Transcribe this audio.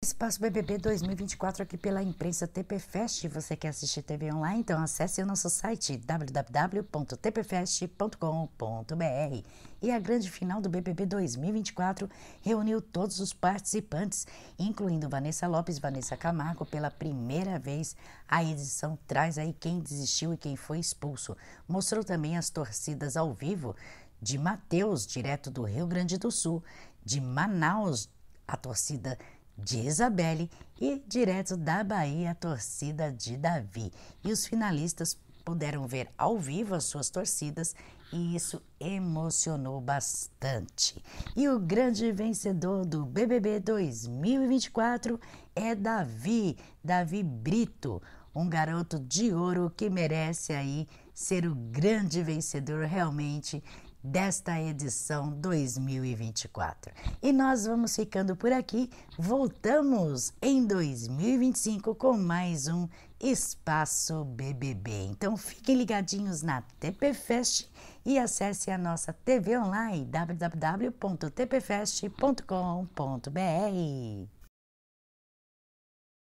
Espaço BBB 2024 aqui pela imprensa TPFest. Você quer assistir TV online? Então acesse o nosso site www.tpfest.com.br. E a grande final do BBB 2024 reuniu todos os participantes, incluindo Vanessa Lopes e Vanessa Camargo, pela primeira vez. A edição traz aí quem desistiu e quem foi expulso. Mostrou também as torcidas ao vivo de Mateus, direto do Rio Grande do Sul, de Manaus, a torcida de Isabelle e direto da Bahia a torcida de Davi. E os finalistas puderam ver ao vivo as suas torcidas e isso emocionou bastante. E o grande vencedor do BBB 2024 é Davi, Davi Brito, um garoto de ouro que merece aí ser o grande vencedor realmente desta edição 2024. E nós vamos ficando por aqui. Voltamos em 2025 com mais um Espaço BBB. Então fiquem ligadinhos na TPFest e acesse a nossa TV online www.tpfest.com.br.